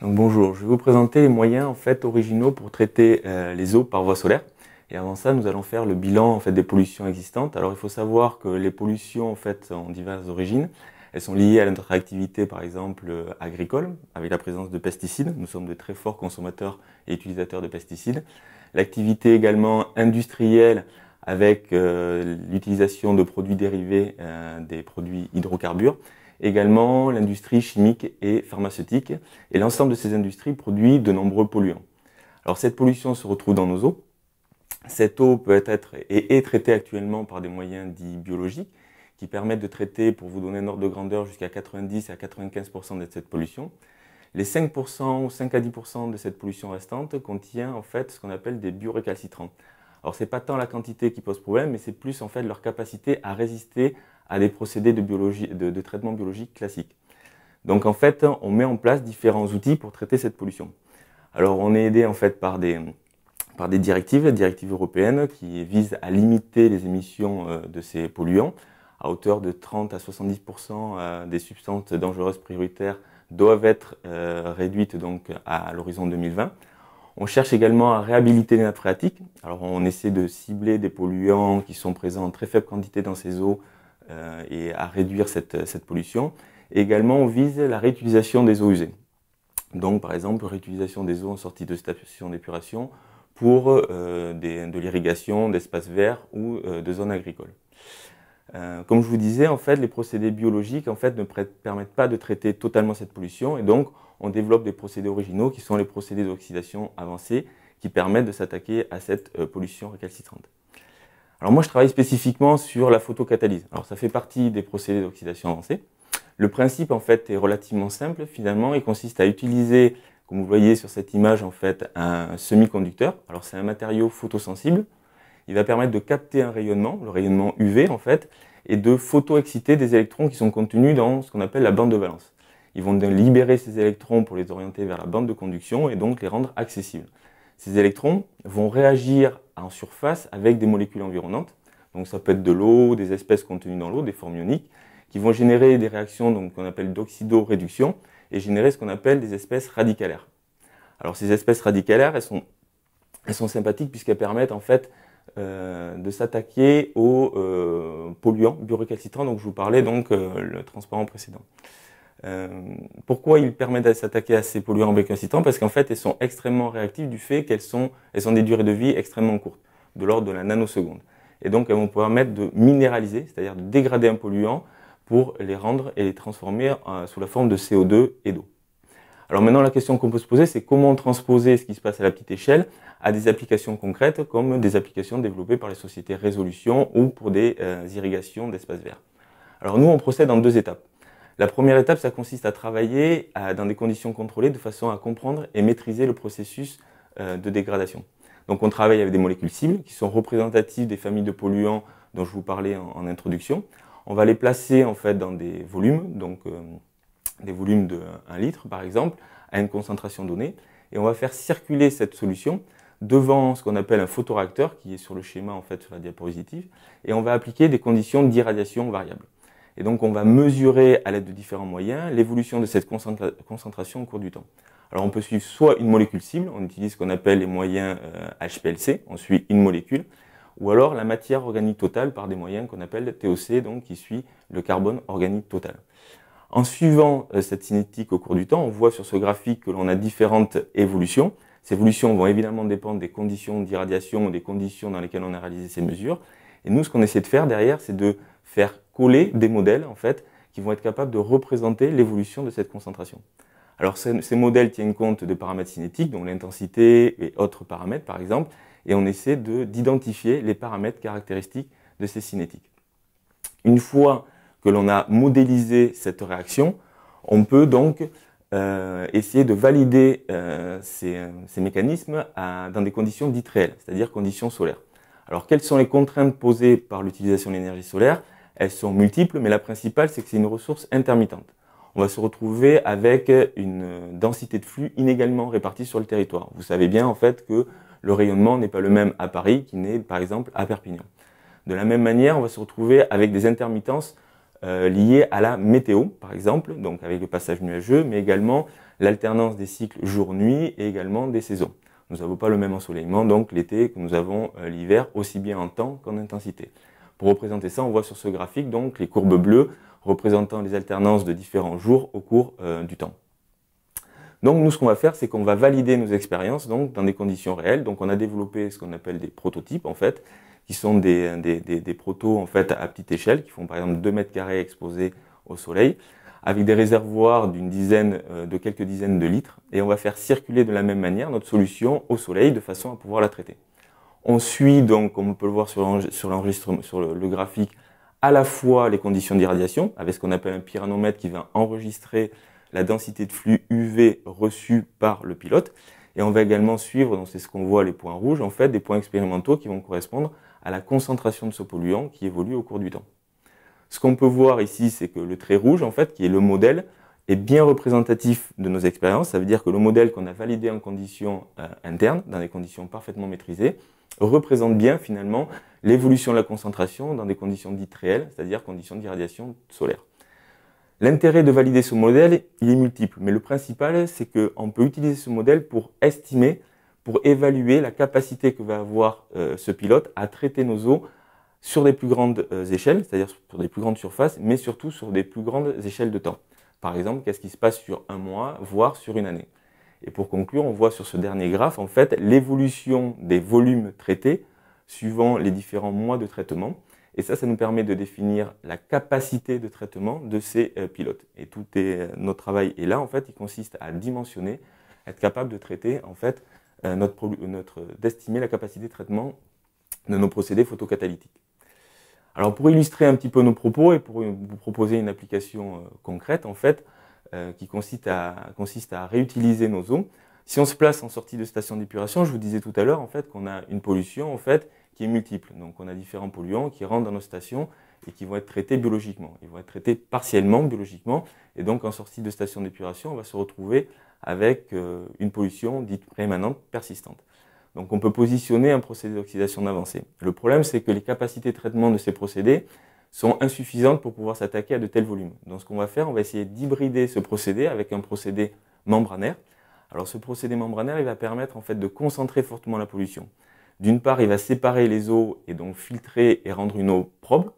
Donc bonjour, je vais vous présenter les moyens en fait originaux pour traiter euh, les eaux par voie solaire. Et avant ça, nous allons faire le bilan en fait des pollutions existantes. Alors il faut savoir que les pollutions en fait ont diverses origines. Elles sont liées à notre activité par exemple euh, agricole avec la présence de pesticides. Nous sommes de très forts consommateurs et utilisateurs de pesticides. L'activité également industrielle avec euh, l'utilisation de produits dérivés des produits hydrocarbures également l'industrie chimique et pharmaceutique. Et l'ensemble de ces industries produit de nombreux polluants. Alors cette pollution se retrouve dans nos eaux. Cette eau peut être et est traitée actuellement par des moyens dits biologiques qui permettent de traiter, pour vous donner un ordre de grandeur, jusqu'à 90 à 95% de cette pollution. Les 5% ou 5 à 10% de cette pollution restante contient en fait ce qu'on appelle des biorécalcitrants. Alors c'est pas tant la quantité qui pose problème, mais c'est plus en fait leur capacité à résister à des procédés de, traitement biologique classique. Donc en fait, on met en place différents outils pour traiter cette pollution. Alors on est aidé en fait par des, par des directives, européennes qui visent à limiter les émissions euh, de ces polluants à hauteur de 30 à 70% euh, des substances dangereuses prioritaires doivent être euh, réduites donc à l'horizon 2020. On cherche également à réhabiliter les nappes phréatiques. Alors on essaie de cibler des polluants qui sont présents en très faible quantité dans ces eaux euh, et à réduire cette, pollution. également on vise la réutilisation des eaux usées. Donc par exemple réutilisation des eaux en sortie de station d'épuration pour euh, de l'irrigation d'espaces verts ou euh, de zones agricoles. Euh, comme je vous disais, en fait, les procédés biologiques en fait, ne permettent pas de traiter totalement cette pollution et donc on développe des procédés originaux qui sont les procédés d'oxydation avancée qui permettent de s'attaquer à cette euh, pollution récalcitrante. Alors moi, je travaille spécifiquement sur la photocatalyse. Alors ça fait partie des procédés d'oxydation avancée. Le principe en fait est relativement simple finalement. Il consiste à utiliser, comme vous voyez sur cette image en fait, un semi-conducteur. Alors c'est un matériau photosensible il va permettre de capter un rayonnement, le rayonnement UV en fait, et de photoexciter des électrons qui sont contenus dans ce qu'on appelle la bande de valence. Ils vont libérer ces électrons pour les orienter vers la bande de conduction et donc les rendre accessibles. Ces électrons vont réagir en surface avec des molécules environnantes, donc ça peut être de l'eau, des espèces contenues dans l'eau, des formes ioniques, qui vont générer des réactions qu'on appelle d'oxydoréduction et générer ce qu'on appelle des espèces radicalaires. Alors ces espèces radicalaires, elles sont sympathiques puisqu'elles permettent en fait euh, de s'attaquer aux euh, polluants biorécalcitrants dont je vous parlais, donc euh, le transparent précédent. pourquoi ils permettent de s'attaquer à ces polluants biorécalcitrants Parce qu'en fait, elles sont extrêmement réactives du fait qu'elles sont, elles ont des durées de vie extrêmement courtes, de l'ordre de la nanoseconde. Et donc, elles vont permettre de minéraliser, c'est-à-dire de dégrader un polluant pour les rendre et les transformer sous la forme de CO2 et d'eau. Alors maintenant, la question qu'on peut se poser, c'est comment transposer ce qui se passe à la petite échelle à des applications concrètes comme des applications développées par les sociétés Résolution ou pour des euh, irrigations d'espaces verts. Alors nous, on procède en deux étapes. La première étape, ça consiste à travailler dans des conditions contrôlées de façon à comprendre et maîtriser le processus euh, de dégradation. Donc on travaille avec des molécules cibles qui sont représentatives des familles de polluants dont je vous parlais en, introduction. On va les placer en fait dans des volumes, donc euh, des volumes de 1 litre par exemple, à une concentration donnée, et on va faire circuler cette solution devant ce qu'on appelle un photoracteur qui est sur le schéma en fait sur la diapositive, et on va appliquer des conditions d'irradiation variables. Et donc on va mesurer à l'aide de différents moyens l'évolution de cette concentration au cours du temps. Alors on peut suivre soit une molécule cible, on utilise ce qu'on appelle les moyens HPLC, euh, on suit une molécule, ou alors la matière organique totale par des moyens qu'on appelle TOC, donc qui suit le carbone organique total. En suivant euh, cette cinétique au cours du temps, on voit sur ce graphique que l'on a différentes évolutions. Ces évolutions vont évidemment dépendre des conditions d'irradiation ou des conditions dans lesquelles on a réalisé ces mesures. Et nous, ce qu'on essaie de faire derrière, c'est de faire coller des modèles, en fait, qui vont être capables de représenter l'évolution de cette concentration. Alors ces, modèles tiennent compte de paramètres cinétiques, dont l'intensité et autres paramètres par exemple, et on essaie d'identifier les paramètres caractéristiques de ces cinétiques. Une fois que l'on a modélisé cette réaction, on peut donc euh, essayer de valider euh, ces, mécanismes dans des conditions dites réelles, c'est-à-dire conditions solaires. Alors quelles sont les contraintes posées par l'utilisation de l'énergie solaire Elles sont multiples, mais la principale, c'est que c'est une ressource intermittente. On va se retrouver avec une densité de flux inégalement répartie sur le territoire. Vous savez bien en fait que le rayonnement n'est pas le même à Paris qu'il n'est par exemple à Perpignan. De la même manière, on va se retrouver avec des intermittences euh, liées à la météo, par exemple, donc avec le passage nuageux, mais également l'alternance des cycles jour-nuit et également des saisons. Nous n'avons pas le même ensoleillement, donc l'été que nous avons euh, l'hiver, aussi bien en temps qu'en intensité. Pour représenter ça, on voit sur ce graphique donc les courbes bleues représentant les alternances de différents jours au cours euh, du temps. Donc nous, ce qu'on va faire, c'est qu'on va valider nos expériences donc dans des conditions réelles. Donc on a développé ce qu'on appelle des prototypes en fait, qui sont des, des, des, des protos en fait à petite échelle, qui font par exemple 2 mètres carrés exposés au soleil, avec des réservoirs d'une dizaine, euh, de quelques dizaines de litres, et on va faire circuler de la même manière notre solution au soleil de façon à pouvoir la traiter. On suit donc, comme on peut le voir sur, sur, l'enregistrement, sur le, graphique, à la fois les conditions d'irradiation, avec ce qu'on appelle un pyranomètre qui va enregistrer la densité de flux UV reçue par le pilote, et on va également suivre, donc c'est ce qu'on voit les points rouges, en fait, des points expérimentaux qui vont correspondre à la concentration de ce polluant qui évolue au cours du temps. Ce qu'on peut voir ici, c'est que le trait rouge, en fait, qui est le modèle, est bien représentatif de nos expériences. Ça veut dire que le modèle qu'on a validé en conditions euh, internes, dans des conditions parfaitement maîtrisées, représente bien finalement l'évolution de la concentration dans des conditions dites réelles, c'est-à-dire conditions d'irradiation solaire. L'intérêt de valider ce modèle, il est multiple, mais le principal, c'est qu'on peut utiliser ce modèle pour estimer pour évaluer la capacité que va avoir euh, ce pilote à traiter nos eaux sur des plus grandes euh, échelles, c'est-à-dire sur des plus grandes surfaces, mais surtout sur des plus grandes échelles de temps. Par exemple, qu'est-ce qui se passe sur un mois, voire sur une année. Et pour conclure, on voit sur ce dernier graphe, en fait, l'évolution des volumes traités suivant les différents mois de traitement. Et ça, ça nous permet de définir la capacité de traitement de ces euh, pilotes. Et tout est, notre travail est là, en fait, il consiste à dimensionner, être capable de traiter, en fait, euh, d'estimer la capacité de traitement de nos procédés photocatalytiques. Alors pour illustrer un petit peu nos propos et pour euh, vous proposer une application euh, concrète en fait, qui consiste à, consiste à, réutiliser nos eaux. Si on se place en sortie de station d'épuration, je vous disais tout à l'heure en fait qu'on a une pollution en fait qui est multiple. Donc on a différents polluants qui rentrent dans nos stations et qui vont être traités biologiquement. Ils vont être traités partiellement biologiquement. Et donc, en sortie de station d'épuration, on va se retrouver avec euh, une pollution dite permanente, persistante. Donc, on peut positionner un procédé d'oxydation avancée. Le problème, c'est que les capacités de traitement de ces procédés sont insuffisantes pour pouvoir s'attaquer à de tels volumes. Donc, ce qu'on va faire, on va essayer d'hybrider ce procédé avec un procédé membranaire. Alors, ce procédé membranaire, il va permettre en fait de concentrer fortement la pollution. D'une part, il va séparer les eaux et donc filtrer et rendre une eau propre,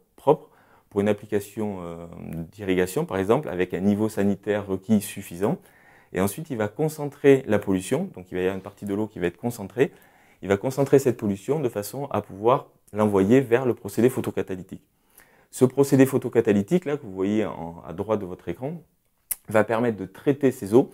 pour une application euh, d'irrigation, par exemple, avec un niveau sanitaire requis suffisant. Et ensuite, il va concentrer la pollution. Donc, il va y avoir une partie de l'eau qui va être concentrée. Il va concentrer cette pollution de façon à pouvoir l'envoyer vers le procédé photocatalytique. Ce procédé photocatalytique, là, que vous voyez à droite de votre écran, va permettre de traiter ces eaux.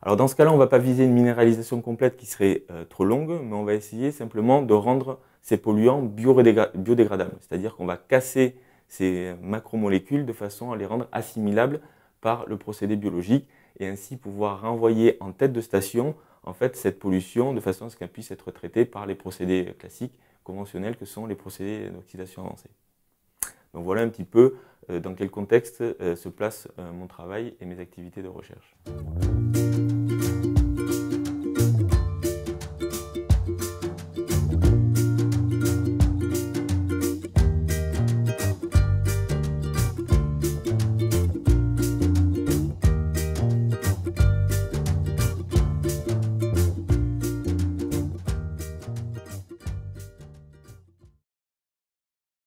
Alors, dans ce cas-là, on ne va pas viser une minéralisation complète qui serait euh, trop longue, mais on va essayer simplement de rendre ces polluants biodégradables. C'est-à-dire qu'on va casser ces macromolécules de façon à les rendre assimilables par le procédé biologique et ainsi pouvoir renvoyer en tête de station en fait cette pollution de façon à ce qu'elle puisse être traitée par les procédés classiques conventionnels que sont les procédés d'oxydation avancée. Donc voilà un petit peu euh, dans quel contexte euh, se place euh, mon travail et mes activités de recherche.